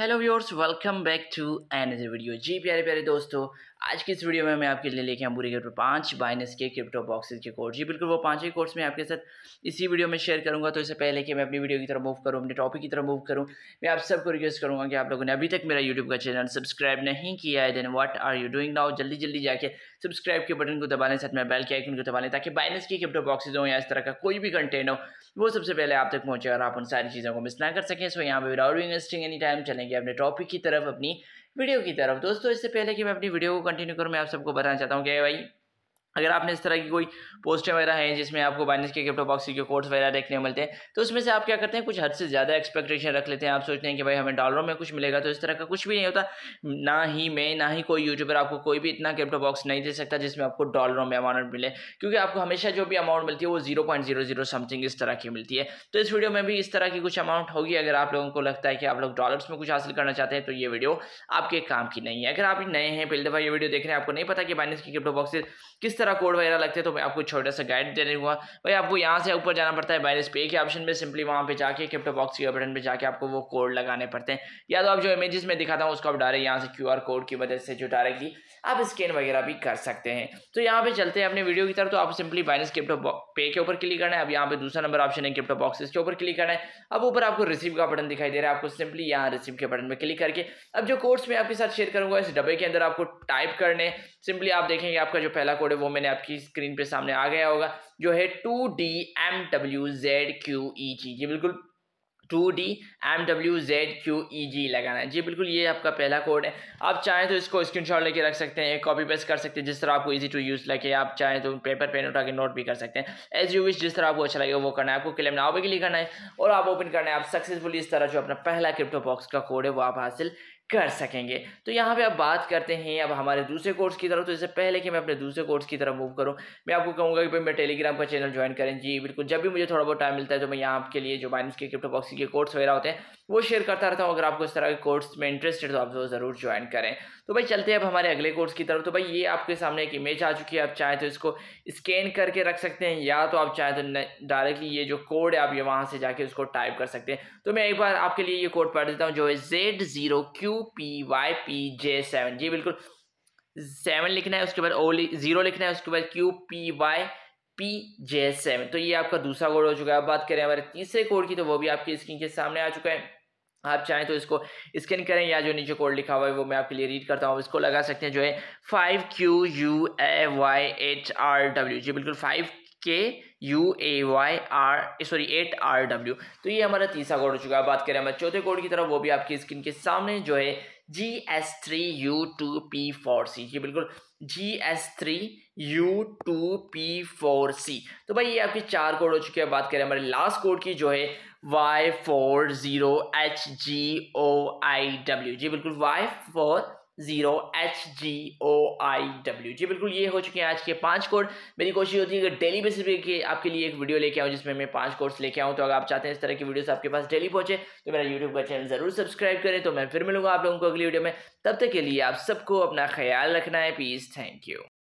hello viewers welcome back to an video जी प्यारे प्यारे दोस्तों आज की इस वीडियो में मैं आपके लिए लेके गेट क्रिप्टो पाँच बाइनस के क्रिप्टो बॉक्सेस के कोर्स जी बिल्कुल वो पाँच ही कोर्स मैं आपके साथ इसी वीडियो में शेयर करूँगा तो इससे पहले कि मैं अपनी वीडियो की तरफ मूव करूँ अपने टॉपिक की तरफ मूव करूँ मैं आप सबको रिक्वेस्ट करूँगा कि आप लोगों ने अभी तक मेरा यूट्यूब का चैनल सब्सक्राइब नहीं किया है then what are you doing now जल्दी जल्दी जाकर सब्सक्राइब के बटन को दबाने साथ में बेल के आइकन को दबाने ताकि बाइनस के क्रिप्टो बॉक्सेज हो या इस तरह का कोई भी कंटेंट हो वो सबसे पहले आप तक पहुँचे और आप उन सारी चीज़ों को मिस ना कर सकें सो यहाँ पर विदाउट इन्वेस्टिंग एनी टाइम चलेंगे अपने टॉपिक की तरफ अपनी वीडियो की तरफ दोस्तों इससे पहले कि मैं अपनी वीडियो को कंटिन्यू करूँ मैं आप सबको बताना चाहता हूँ कि भाई अगर आपने इस तरह की कोई पोस्टें वगैरह हैं जिसमें आपको बाइनेंस के क्रिप्टो बॉक्सी के कोर्स वगैरह देखने को मिलते हैं तो उसमें से आप क्या करते हैं कुछ हद से ज़्यादा एक्सपेक्टेशन रख लेते हैं आप सोचते हैं कि भाई हमें डॉलरों में कुछ मिलेगा तो इस तरह का कुछ भी नहीं होता ना ही मैं ना ही कोई यूट्यूबर आपको कोई भी इतना क्रिप्टो बॉक्स नहीं दे सकता जिसमें आपको डॉलरों में अमाउंट मिले क्योंकि आपको हमेशा जो भी अमाउंट मिलती है वो zero point zero zero something इस तरह की मिलती है तो इस वीडियो में भी इस तरह की कुछ अमाउंट होगी अगर आप लोगों को लगता है कि आप लोग डॉलर्स में कुछ हासिल करना चाहते हैं तो ये वीडियो आपके काम की नहीं है अगर आप नए हैं पहले दफ़ा ये वीडियो देख रहे हैं आपको नहीं पता कि बाइनेंस की क्रिप्टो बॉक्स किस तरह सारा कोड वगैरह लगते हैं तो मैं आपको छोटा सा गाइड देने हुआ भाई आपको यहाँ से ऊपर जाना पड़ता है बायरेस पे के ऑप्शन में सिंपली वहाँ पे जाके क्रिप्टो बॉक्स के बटन पे जाके आपको वो कोड लगाने पड़ते हैं या तो आप जो इमेजेस में दिखाता हूँ उसको आप डायरेक्ट यहाँ से क्यू कोड की वजह से जो डायरेक्टली आप स्कैन वगैरह भी कर सकते हैं तो यहाँ पे चलते हैं अपने वीडियो की तरफ तो आप सिंपली बाइनस क्रिप्टो पे के ऊपर क्लिक करना है अब यहाँ पे दूसरा नंबर ऑप्शन है क्रिप्टो बॉक्सेस के ऊपर क्लिक करना है अब ऊपर आपको रिसीव का बटन दिखाई दे रहा है आपको सिंपली यहाँ रिसीव के बटन पर क्लिक करके अब जो कोड्स मैं आपके साथ शेयर करूंगा इस डब्बे के अंदर आपको टाइप करने सिंपली आप देखेंगे आपका जो पहला कोड है वो मैंने आपकी स्क्रीन पे सामने आ गया होगा जो है two D M W Z Q E G जी बिल्कुल two D M W Z Q E G लगाना है जी बिल्कुल ये आपका पहला कोड है आप चाहें तो इसको स्क्रीन शॉट लेके रख सकते हैं कॉपी पेस्ट कर सकते हैं जिस तरह आपको इजी टू यूज़ लगे आप चाहें तो पेपर पेन उठा के नोट भी कर सकते हैं एज यू विश जिस तरह आपको अच्छा लगे वो करना है आपको क्लेम नाव के लिए करना है और आप ओपन करना है आप सक्सेसफुली इस तरह जो अपना पहला क्रिप्टो बॉक्स का कोड है वो आप हासिल कर सकेंगे तो यहाँ पे अब बात करते हैं अब हमारे दूसरे कोर्स की तरफ तो इससे पहले कि मैं अपने दूसरे कोर्स की तरफ मूव करूँ मैं आपको कहूँगा कि भाई मैं टेलीग्राम का चैनल ज्वाइन करें जी बिल्कुल जब भी मुझे थोड़ा बहुत टाइम मिलता है तो मैं यहाँ आपके लिए जो माइनस के क्रिप्टो बॉक्सी के कोर्स वगैरह होते हैं वो शेयर करता रहता हूँ अगर आपको इस तरह के कोर्स में इंटरेस्ट है तो आप जो ज़रूर ज्वाइन करें तो भाई चलते हैं अब हमारे अगले कोर्स की तरफ तो भाई ये आपके सामने एक इमेज आ चुकी है आप चाहे तो इसको स्कैन करके रख सकते हैं या तो आप चाहें तो डायरेक्टली ये जो कोड है आप ये वहाँ से जाके उसको टाइप कर सकते हैं तो मैं एक बार आपके लिए ये कोड पढ़ देता हूँ जो है Z zero Q P Y P J seven जी बिल्कुल सेवन लिखना है उसके बाद ओ ज़ीरो लिखना है उसके बाद Q P Y P J seven तो ये आपका दूसरा कोड हो चुका है अब बात करें हमारे तीसरे कोड की तो वो भी आपकी स्क्रीन के सामने आ चुका है आप चाहें तो इसको स्कैन करें या जो नीचे कोड लिखा हुआ है वो मैं आपके लिए रीड करता हूँ इसको लगा सकते हैं जो है five Q U A Y H R W जी बिल्कुल five K U A Y R sorry eight R W तो ये हमारा तीसरा कोड हो चुका है बात करें हमारे चौथे कोड की तरफ वो भी आपकी स्क्रीन के सामने जो है G S three U two P four C ये बिल्कुल G S three U two P four C तो भाई ये आपके चार कोड हो चुके हैं बात करें हमारे लास्ट कोड की जो है Y four zero H G O I W जी बिल्कुल Y four zero H G O I W जी बिल्कुल ये हो चुके हैं आज के पांच कोड मेरी कोशिश होती है कि डेली बेसिस पे कि आपके लिए एक वीडियो लेके आऊँ जिसमें मैं पांच कोर्स लेके आऊँ तो अगर आप चाहते हैं इस तरह की वीडियोस आपके पास डेली पहुंचे तो मेरा यूट्यूब का चैनल जरूर सब्सक्राइब करें तो मैं फिर मिलूंगा आप लोगों को अगली वीडियो में तब तक के लिए आप सबको अपना ख्याल रखना है प्लीज़ थैंक यू